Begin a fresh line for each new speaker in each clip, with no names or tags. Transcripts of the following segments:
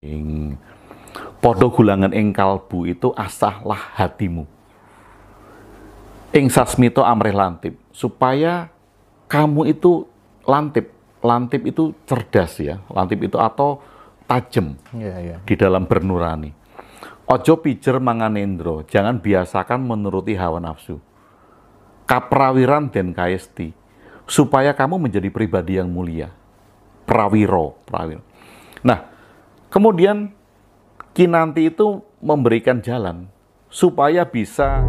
Ing podo gulangan ing kalbu itu asahlah hatimu. Ing sasmito amrih lantip supaya kamu itu lantip. Lantip itu cerdas ya. Lantip itu atau tajam yeah, yeah. di dalam bernurani. Ojo pijer manganendro, jangan biasakan menuruti hawa nafsu. Kaprawiran dan kayesti, supaya kamu menjadi pribadi yang mulia. Prawiro, prawiro. Nah, Kemudian Kinanti itu memberikan jalan supaya bisa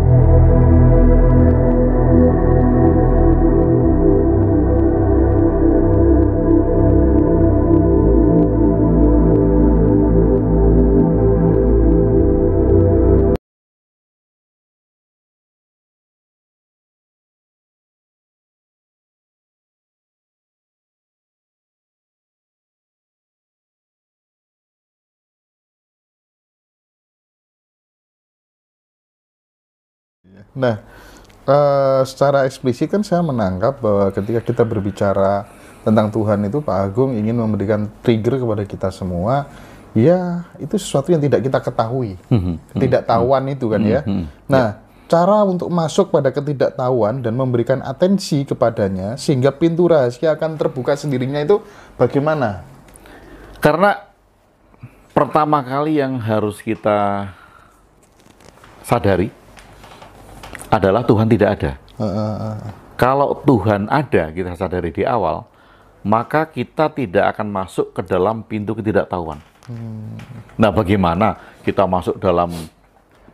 Nah, uh, secara eksplisit kan saya menangkap bahwa ketika kita berbicara tentang Tuhan itu Pak Agung ingin memberikan trigger kepada kita semua ya itu sesuatu yang tidak kita ketahui mm-hmm. ketidaktahuan itu kan ya. Mhm, mhm, ya nah cara untuk masuk pada ketidaktahuan dan memberikan atensi kepadanya sehingga pintu rahasia akan terbuka sendirinya itu bagaimana karena
pertama kali yang harus kita sadari adalah Tuhan tidak ada. Uh, uh, uh. Kalau Tuhan ada, kita sadari di awal, maka kita tidak akan masuk ke dalam pintu ketidaktahuan. Hmm. Nah, bagaimana kita masuk dalam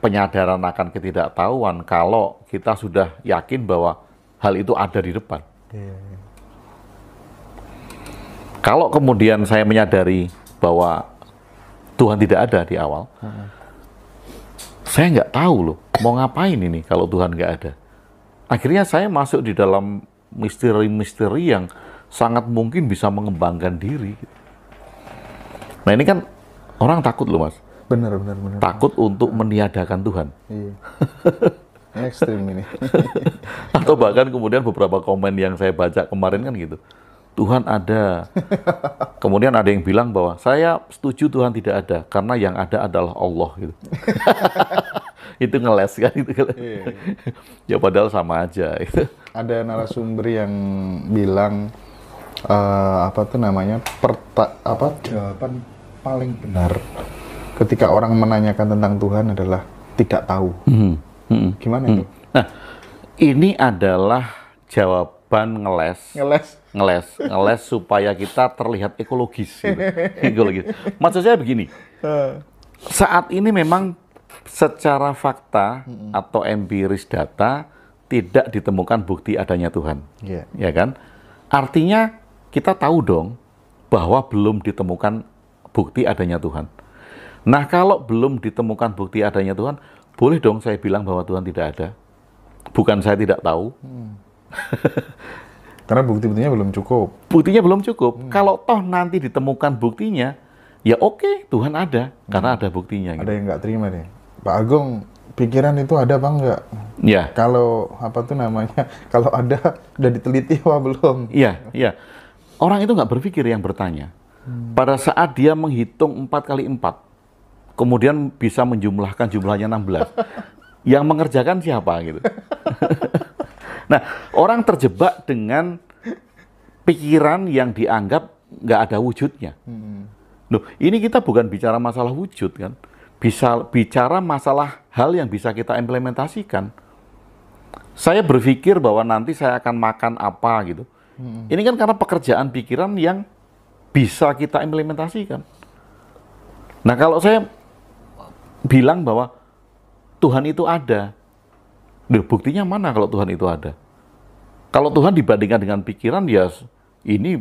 penyadaran akan ketidaktahuan kalau kita sudah yakin bahwa hal itu ada di depan? Yeah. Iya. Kalau kemudian saya menyadari bahwa Tuhan tidak ada di awal, uh -huh saya nggak tahu loh mau ngapain ini kalau Tuhan nggak ada. Akhirnya saya masuk di dalam misteri-misteri yang sangat mungkin bisa mengembangkan diri. Nah ini kan orang takut loh mas.
Benar benar benar. Takut
untuk meniadakan Tuhan.
Iya. ekstrim ini.
Atau bahkan kemudian beberapa komen yang saya baca kemarin kan gitu. Tuhan ada. Kemudian ada yang bilang bahwa saya setuju Tuhan tidak ada karena yang ada adalah Allah gitu. itu ngeles kan itu ngeles. Iya. iya. ya padahal sama aja itu.
Ada narasumber yang bilang uh, apa tuh namanya? Perta, apa jawaban paling benar ketika orang menanyakan tentang Tuhan adalah tidak tahu. Hmm. Hmm. Gimana hmm. itu?
Nah, ini adalah jawab ban ngeles, ngeles, ngeles, ngeles supaya kita terlihat ekologis. Gitu. ekologis. Maksud saya begini, eh. saat ini memang secara fakta atau empiris data tidak ditemukan bukti adanya Tuhan, yeah. ya kan? Artinya kita tahu dong bahwa belum ditemukan bukti adanya Tuhan. Nah kalau belum ditemukan bukti adanya Tuhan, boleh dong saya bilang bahwa Tuhan tidak ada. Bukan saya tidak tahu,
hmm Karena bukti-buktinya belum cukup.
Buktinya belum cukup. Hmm. Kalau toh nanti ditemukan buktinya, ya oke okay, Tuhan ada hmm. karena ada buktinya. Gitu.
Ada yang nggak terima nih, Pak Agung. Pikiran itu ada apa nggak? Iya. Kalau apa tuh namanya? Kalau ada udah diteliti apa belum?
Iya, iya. Orang itu nggak berpikir yang bertanya. Hmm. Pada saat dia menghitung 4 kali 4, kemudian bisa menjumlahkan jumlahnya 16. yang mengerjakan siapa gitu? Nah, orang terjebak dengan pikiran yang dianggap nggak ada wujudnya. Hmm. Loh, ini kita bukan bicara masalah wujud kan. Bisa bicara masalah hal yang bisa kita implementasikan. Saya berpikir bahwa nanti saya akan makan apa gitu. Hmm. Ini kan karena pekerjaan pikiran yang bisa kita implementasikan. Nah, kalau saya bilang bahwa Tuhan itu ada, Duh, buktinya mana kalau Tuhan itu ada? Kalau Tuhan dibandingkan dengan pikiran, ya ini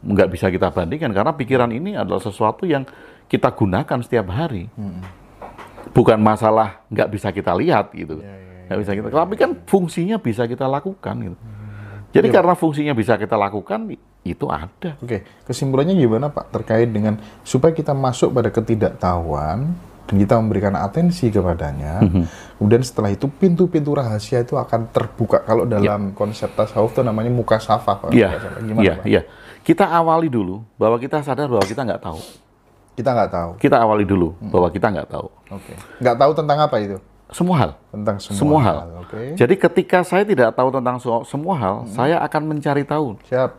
nggak bisa kita bandingkan karena pikiran ini adalah sesuatu yang kita gunakan setiap hari. Bukan masalah nggak bisa kita lihat gitu, ya, ya, ya, nggak bisa kita. Tapi kan fungsinya bisa kita lakukan gitu. Jadi ya. karena fungsinya bisa kita lakukan,
itu ada. Oke, kesimpulannya gimana Pak terkait dengan supaya kita masuk pada ketidaktahuan dan kita memberikan atensi kepadanya, mm -hmm. kemudian setelah itu pintu-pintu rahasia itu akan terbuka. Kalau ya. dalam yeah. konsep tasawuf itu namanya muka safa. Iya, iya,
Yeah. Kita awali dulu bahwa kita sadar bahwa kita nggak tahu. Kita nggak tahu. Kita awali dulu hmm. bahwa kita nggak tahu.
Oke. Okay. Nggak tahu tentang apa itu? Semua hal. Tentang semua, semua hal. hal. Okay. Jadi
ketika saya tidak tahu tentang semua hal, hmm. saya akan mencari tahu. Siap.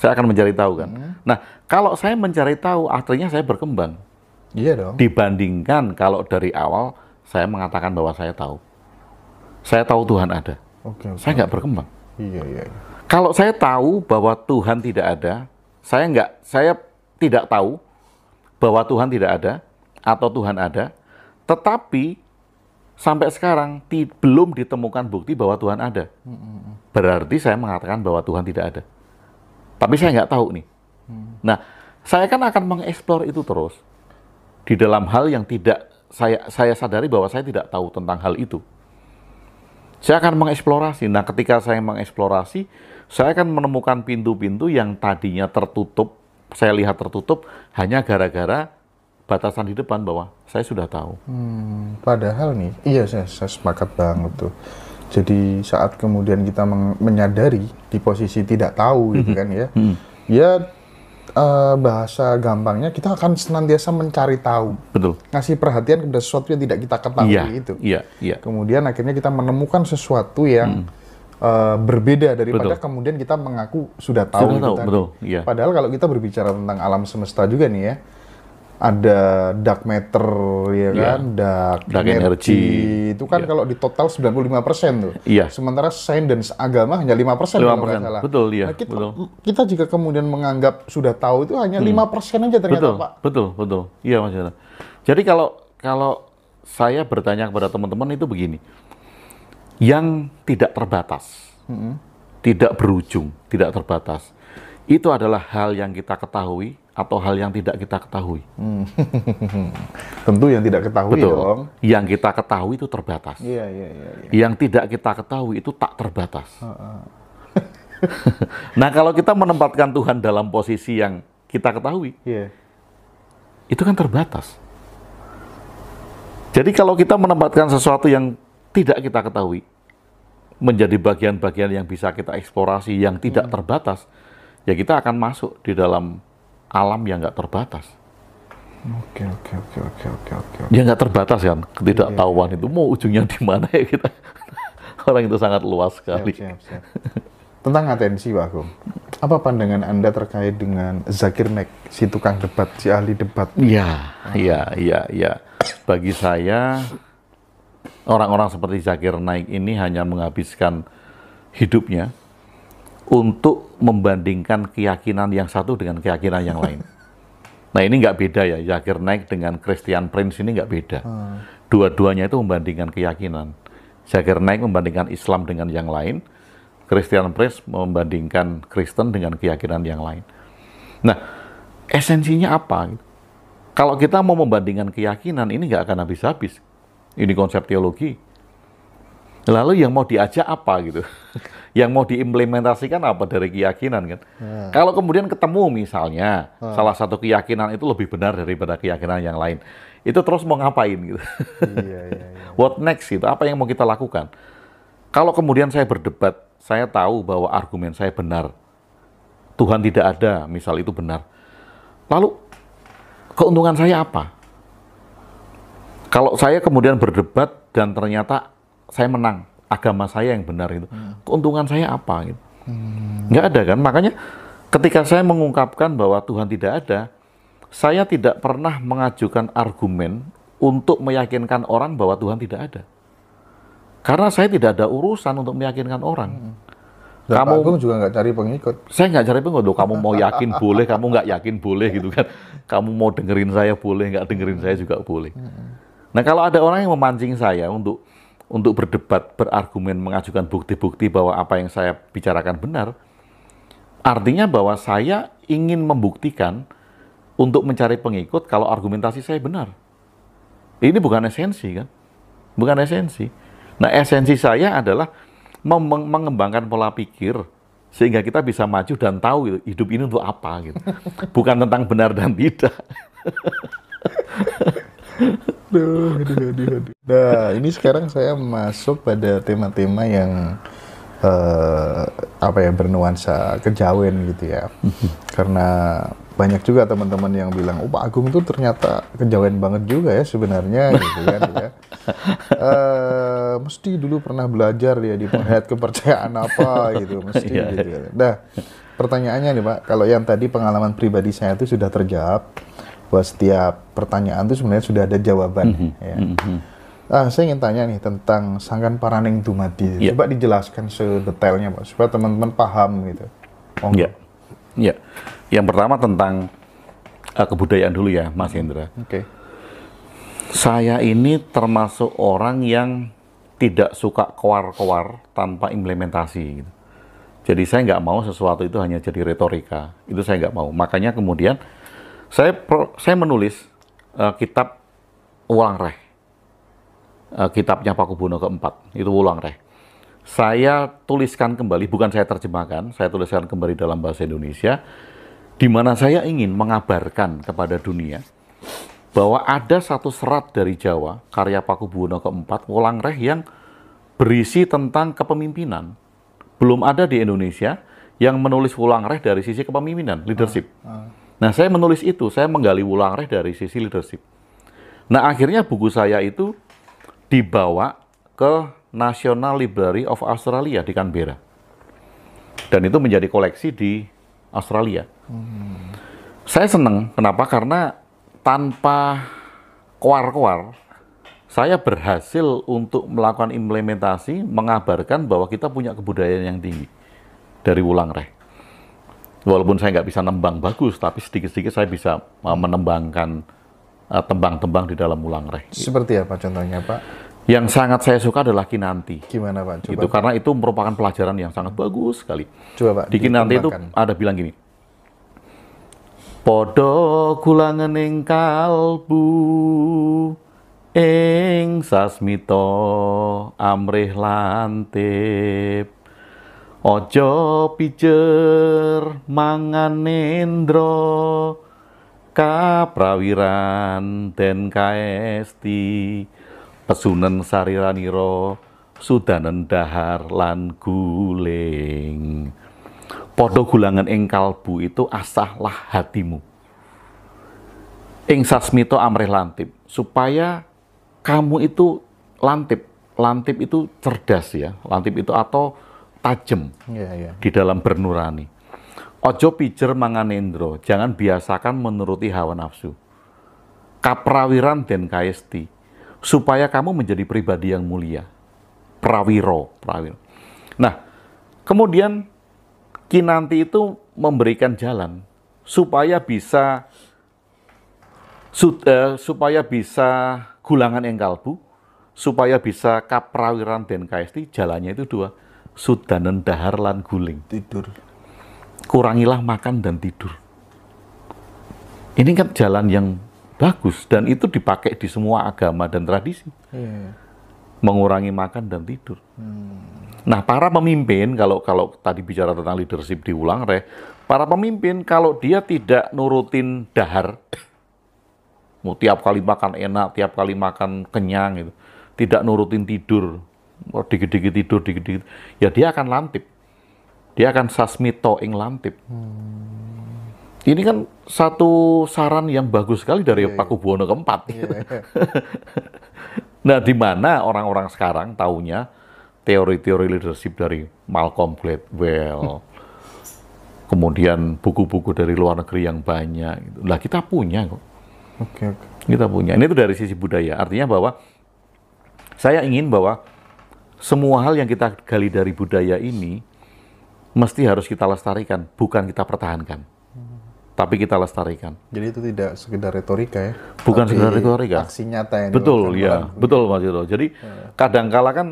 Saya akan mencari tahu kan. Hmm. Nah, kalau saya mencari tahu, akhirnya saya berkembang. Iya dong. Dibandingkan kalau dari awal saya mengatakan bahwa saya tahu. Saya tahu Tuhan ada.
Oke. Okay, saya nggak berkembang.
Iya, iya, iya, Kalau saya tahu bahwa Tuhan tidak ada, saya nggak, saya tidak tahu bahwa Tuhan tidak ada atau Tuhan ada, tetapi sampai sekarang ti, belum ditemukan bukti bahwa Tuhan ada. Berarti saya mengatakan bahwa Tuhan tidak ada. Tapi saya nggak tahu nih. Hmm. Nah, saya kan akan mengeksplor itu terus di dalam hal yang tidak saya saya sadari bahwa saya tidak tahu tentang hal itu. Saya akan mengeksplorasi. Nah, ketika saya mengeksplorasi, saya akan menemukan pintu-pintu yang tadinya tertutup, saya lihat tertutup hanya gara-gara batasan di depan bahwa saya sudah tahu.
Hmm, padahal nih, iya saya, saya sepakat banget tuh. Jadi saat kemudian kita menyadari di posisi tidak tahu gitu mhm. kan ya, mhm. ya uh, bahasa gampangnya kita akan senantiasa mencari tahu. Betul. Ngasih perhatian kepada sesuatu yang tidak kita ketahui ya, itu. Iya, iya. Kemudian akhirnya kita menemukan sesuatu yang hmm. Uh, berbeda daripada betul. kemudian kita mengaku sudah tahu. Sudah gitu tahu, gitu betul. Iya. Padahal kalau kita berbicara tentang alam semesta juga nih ya, ada dark matter ya iya. kan, dark, dark energy. energy. Itu kan yeah. kalau di total 95% tuh. Iya. Yeah. Sementara sains dan agama hanya 5%, persen. kalau nggak Betul, iya. Nah, kita, betul. kita jika kemudian menganggap sudah tahu itu hanya hmm. persen aja ternyata, betul, Pak.
Betul, betul. Iya, Mas Yana. Jadi kalau kalau saya bertanya kepada teman-teman itu begini. Yang tidak terbatas. Hmm. Tidak berujung, tidak terbatas. Itu adalah hal yang kita ketahui atau hal yang tidak kita ketahui.
Hmm. Tentu yang tidak ketahui Betul. dong.
Yang kita ketahui itu terbatas. Iya, iya, iya. iya. Yang tidak kita ketahui itu tak terbatas. nah, kalau kita menempatkan Tuhan dalam posisi yang kita ketahui, yeah. itu kan terbatas. Jadi kalau kita menempatkan sesuatu yang tidak kita ketahui, menjadi bagian-bagian yang bisa kita eksplorasi, yang tidak hmm. terbatas, ya kita akan masuk di dalam alam yang nggak terbatas.
Oke oke oke oke oke oke.
Ya nggak terbatas kan ketidaktahuan yeah. itu mau ujungnya di mana ya kita orang itu sangat luas sekali. Siap, siap, siap.
Tentang atensi Pak Agung, apa pandangan anda terkait dengan Zakir Naik, si tukang debat si ahli debat? Iya ah. iya
ah. iya iya. Bagi saya orang-orang seperti Zakir Naik ini hanya menghabiskan hidupnya untuk membandingkan keyakinan yang satu dengan keyakinan yang lain. Nah ini nggak beda ya, Zakir Naik dengan Christian Prince ini nggak beda. Hmm. Dua-duanya itu membandingkan keyakinan. Zakir Naik membandingkan Islam dengan yang lain, Christian Prince membandingkan Kristen dengan keyakinan yang lain. Nah, esensinya apa? Kalau kita mau membandingkan keyakinan, ini nggak akan habis-habis. Ini konsep teologi. Lalu yang mau diajak apa gitu? yang mau diimplementasikan apa dari keyakinan kan. Hmm. Kalau kemudian ketemu misalnya hmm. salah satu keyakinan itu lebih benar daripada keyakinan yang lain, itu terus mau ngapain gitu? Iya, iya, iya. What next itu? Apa yang mau kita lakukan? Kalau kemudian saya berdebat, saya tahu bahwa argumen saya benar, Tuhan tidak ada, misal itu benar. Lalu keuntungan saya apa? Kalau saya kemudian berdebat dan ternyata saya menang, agama saya yang benar itu hmm. keuntungan saya apa gitu hmm. nggak ada kan makanya ketika saya mengungkapkan bahwa Tuhan tidak ada saya tidak pernah mengajukan argumen untuk meyakinkan orang bahwa Tuhan tidak ada karena saya tidak ada urusan untuk meyakinkan orang hmm.
Dan kamu Agung juga nggak cari pengikut. Saya nggak cari
pengikut. Loh, kamu mau yakin boleh, kamu nggak yakin boleh gitu kan. Kamu mau dengerin saya boleh, nggak dengerin saya juga boleh. Hmm. Nah kalau ada orang yang memancing saya untuk untuk berdebat, berargumen, mengajukan bukti-bukti bahwa apa yang saya bicarakan benar, artinya bahwa saya ingin membuktikan untuk mencari pengikut kalau argumentasi saya benar. Ini bukan esensi kan? Bukan esensi. Nah, esensi saya adalah mengembangkan pola pikir sehingga kita bisa maju dan tahu hidup ini untuk apa gitu. Bukan tentang benar dan tidak.
aduh, aduh, aduh, aduh. Nah, ini sekarang saya masuk pada tema-tema yang uh, apa ya bernuansa kejawen gitu ya. Karena banyak juga teman-teman yang bilang, "Oh, Pak Agung tuh ternyata kejawen banget juga ya sebenarnya," gitu kan ya. Uh, mesti dulu pernah belajar ya di head kepercayaan apa gitu, mesti iya, gitu. Iya. Kan. Nah, pertanyaannya nih Pak, kalau yang tadi pengalaman pribadi saya itu sudah terjawab bahwa setiap pertanyaan itu sebenarnya sudah ada jawaban. Mm -hmm. ya. mm -hmm. ah, saya ingin tanya nih tentang Sangkan Paraning Dumadi. Yeah. Coba dijelaskan sedetailnya Pak, supaya teman-teman paham gitu. Oh. Ya.
ya. Yang pertama tentang uh, kebudayaan dulu ya Mas Hendra. Oke. Okay. Saya ini termasuk orang yang tidak suka keluar-keluar tanpa implementasi gitu. Jadi saya nggak mau sesuatu itu hanya jadi retorika. Itu saya nggak mau. Makanya kemudian saya pro, saya menulis uh, kitab Ulang Reh. Uh, kitabnya Pakubuwono keempat, itu Ulang Reh. Saya tuliskan kembali, bukan saya terjemahkan, saya tuliskan kembali dalam bahasa Indonesia, di mana saya ingin mengabarkan kepada dunia bahwa ada satu serat dari Jawa, karya Pakubuwono keempat, Ulang Reh yang berisi tentang kepemimpinan. Belum ada di Indonesia yang menulis Ulang Reh dari sisi kepemimpinan, leadership. Uh, uh. Nah, saya menulis itu, saya menggali ulang reh dari sisi leadership. Nah, akhirnya buku saya itu dibawa ke National Library of Australia di Canberra. Dan itu menjadi koleksi di Australia. Hmm. Saya senang, kenapa? Karena tanpa kuar-kuar saya berhasil untuk melakukan implementasi, mengabarkan bahwa kita punya kebudayaan yang tinggi dari Wulang Reh walaupun saya nggak bisa nembang bagus, tapi sedikit-sedikit saya bisa eh, menembangkan tembang eh, tembang-tembang di dalam ulang reh.
Seperti apa contohnya, Pak?
Yang sangat saya suka adalah Kinanti. Gimana, Pak? Coba. Itu karena itu merupakan pelajaran yang sangat bagus sekali.
Coba, Pak. Di Kinanti itu
ada bilang gini. Podo kulangan ing kalbu ing sasmito amrih lantip Ojo pijer mangan kaprawiran den kaesti pesunen sariraniro sudanen dahar lan guling podo gulangan ing kalbu itu asahlah hatimu ing sasmito amrih lantip supaya kamu itu lantip lantip itu cerdas ya lantip itu atau tajam yeah, yeah. di dalam bernurani. Ojo pijer manganendro, jangan biasakan menuruti hawa nafsu. Kaprawiran dan kayesti, supaya kamu menjadi pribadi yang mulia. Prawiro, prawiro. Nah, kemudian kinanti itu memberikan jalan supaya bisa sud, uh, supaya bisa gulangan engkalbu, supaya bisa kaprawiran dan kayesti, jalannya itu dua sudanan dahar lan guling. Tidur. Kurangilah makan dan tidur. Ini kan jalan yang bagus dan itu dipakai di semua agama dan tradisi. Hmm. Mengurangi makan dan tidur. Hmm. Nah, para pemimpin kalau kalau tadi bicara tentang leadership diulang reh, para pemimpin kalau dia tidak nurutin dahar mau tiap kali makan enak, tiap kali makan kenyang itu tidak nurutin tidur, oh, dikit-dikit tidur, dikit-dikit, ya dia akan lantip. Dia akan sasmito ing lantip. Hmm. Ini kan satu saran yang bagus sekali dari yeah, iya. Pak Kubuwono keempat. Yeah. Iya. yeah. nah, di mana orang-orang sekarang taunya teori-teori leadership dari Malcolm Gladwell, hmm. kemudian buku-buku dari luar negeri yang banyak. Gitu. Lah kita punya kok. okay, okay. Kita punya. Ini itu dari sisi budaya. Artinya bahwa saya ingin bahwa semua hal yang kita gali dari budaya ini mesti harus kita lestarikan, bukan kita pertahankan. Tapi kita lestarikan.
Jadi itu tidak sekedar retorika ya? Bukan sekedar retorika. Aksi nyata yang Betul,
ya. Orang. Betul Mas Yudho. Jadi ya. kadangkala kan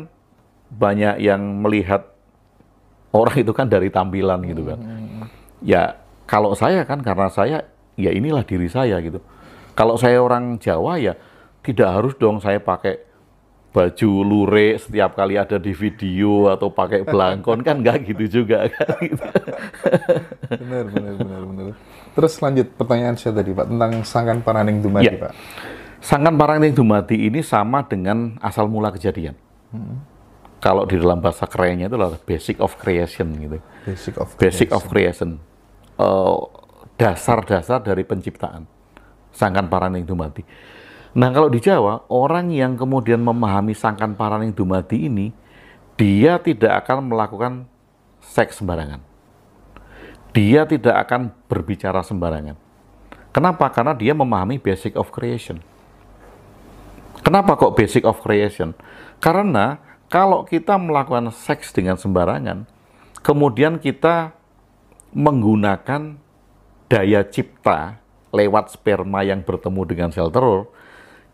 banyak yang melihat orang itu kan dari tampilan gitu kan. Hmm, hmm, hmm. Ya kalau saya kan karena saya ya inilah diri saya gitu. Kalau saya orang Jawa ya tidak harus dong saya pakai baju lure setiap kali ada di video atau pakai belangkon kan nggak gitu juga kan benar benar
benar benar terus lanjut pertanyaan saya tadi pak tentang sangkan paraning dumati ya. pak
sangkan paraning dumati ini sama dengan asal mula kejadian hmm. kalau di dalam bahasa kerennya itu adalah basic of creation gitu basic of creation. basic of creation eh, dasar-dasar uh, dasar -dasar dari penciptaan sangkan paraning dumati Nah kalau di Jawa, orang yang kemudian memahami sangkan paraning dumadi ini, dia tidak akan melakukan seks sembarangan. Dia tidak akan berbicara sembarangan. Kenapa? Karena dia memahami basic of creation. Kenapa kok basic of creation? Karena kalau kita melakukan seks dengan sembarangan, kemudian kita menggunakan daya cipta lewat sperma yang bertemu dengan sel telur,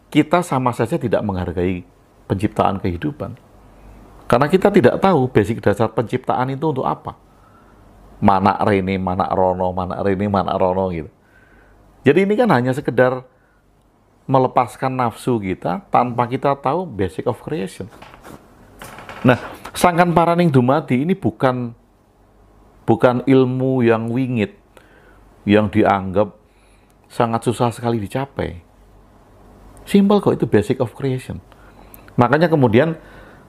kita sama saja tidak menghargai penciptaan kehidupan. Karena kita tidak tahu basic dasar penciptaan itu untuk apa. Mana Rene, mana Rono, mana Rene, mana Rono gitu. Jadi ini kan hanya sekedar melepaskan nafsu kita tanpa kita tahu basic of creation. Nah, sangkan paraning dumadi ini bukan bukan ilmu yang wingit yang dianggap sangat susah sekali dicapai. Simple kok itu basic of creation. Makanya kemudian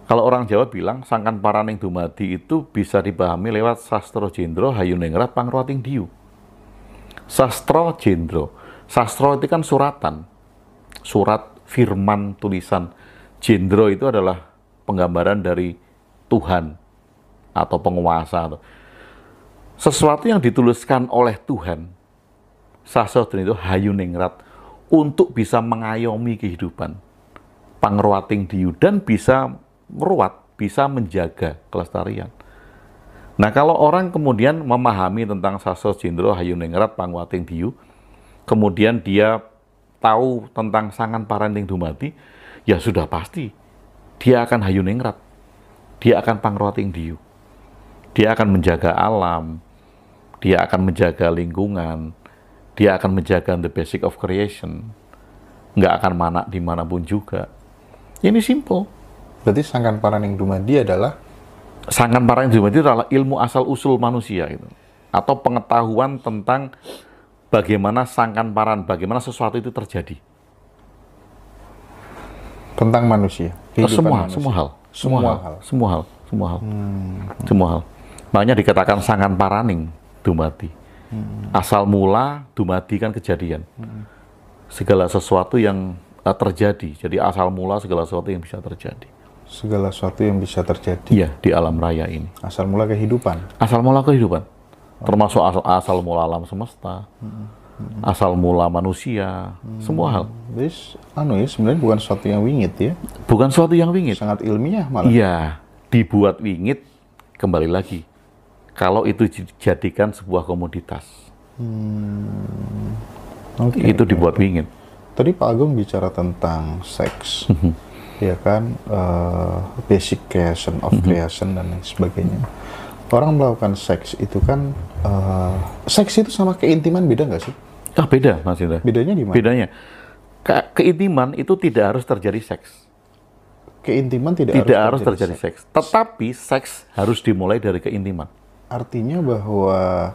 kalau orang Jawa bilang sangkan paraning dumadi itu bisa dipahami lewat sastro jendro hayuningra pangroating diu. Sastro jendro. Sastro itu kan suratan. Surat, firman, tulisan. Jendro itu adalah penggambaran dari Tuhan atau penguasa. Sesuatu yang dituliskan oleh Tuhan. Sastro itu hayuningrat untuk bisa mengayomi kehidupan. Pangruwating diu dan bisa meruat, bisa menjaga kelestarian. Nah kalau orang kemudian memahami tentang Saso Jindro Hayuningrat Pangwating Diu, kemudian dia tahu tentang sangan parenting dumati, ya sudah pasti dia akan Hayuningrat, dia akan Pangruwating Diu, dia akan menjaga alam, dia akan menjaga lingkungan, dia akan menjaga the basic of creation. Nggak akan mana dimanapun juga.
Ini simple. Berarti sangkan paraning dumadi adalah?
Sangkan paraning dumadi adalah ilmu asal-usul manusia. Gitu. Atau pengetahuan tentang bagaimana sangkan paran, bagaimana sesuatu itu terjadi.
Tentang manusia? Semua, manusia. semua hal. Semua, semua hal. Semua hal.
Semua hal. Hmm. Semua hal. Makanya dikatakan sangkan paraning dumati hmm. asal mula Dumadi kan kejadian hmm. segala sesuatu yang eh, terjadi jadi asal mula segala sesuatu yang bisa terjadi
segala sesuatu yang bisa terjadi
iya di alam raya ini asal mula kehidupan asal mula kehidupan termasuk asal, asal mula alam semesta hmm asal mula
manusia,
hmm. semua hal.
bis anu ya, sebenarnya bukan sesuatu yang wingit ya? Bukan sesuatu yang wingit. Sangat ilmiah malah. Iya, dibuat
wingit, kembali lagi kalau itu dijadikan sebuah komoditas.
Hmm. Okay, itu dibuat okay. Tadi Pak Agung bicara tentang seks, ya kan, uh, basic creation of mhm. creation dan lain sebagainya. Orang melakukan seks itu kan, uh, seks itu sama keintiman beda nggak sih? Ah beda Mas Indra. Bedanya di mana? Bedanya Ke keintiman
itu tidak harus terjadi seks. Keintiman tidak, tidak harus, harus terjadi, terjadi seks. seks. Tetapi seks harus dimulai dari keintiman
artinya bahwa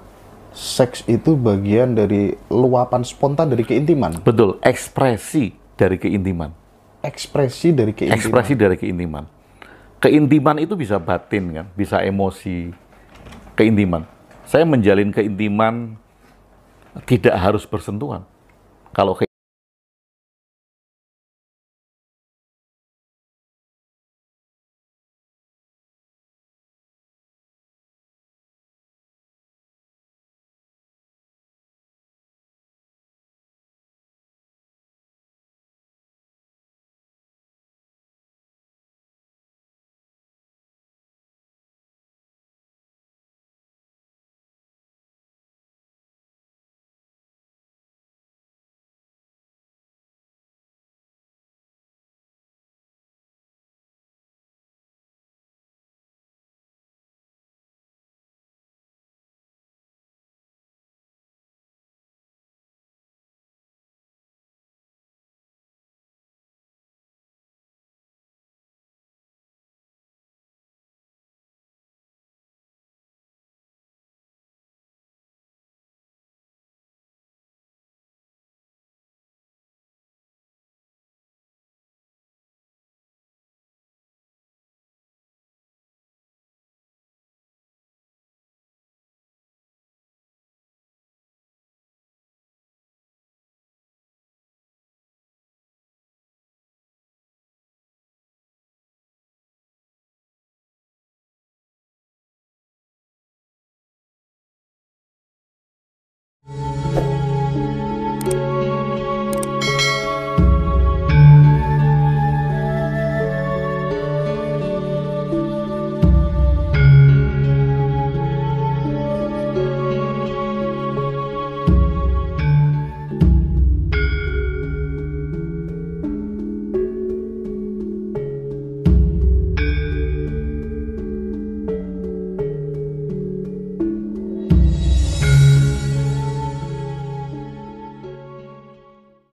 seks itu bagian dari luapan spontan dari keintiman. Betul, ekspresi dari keintiman. Ekspresi dari keintiman. Ekspresi
dari keintiman. Keintiman itu bisa batin kan, bisa emosi, keintiman. Saya menjalin keintiman tidak harus bersentuhan. Kalau ke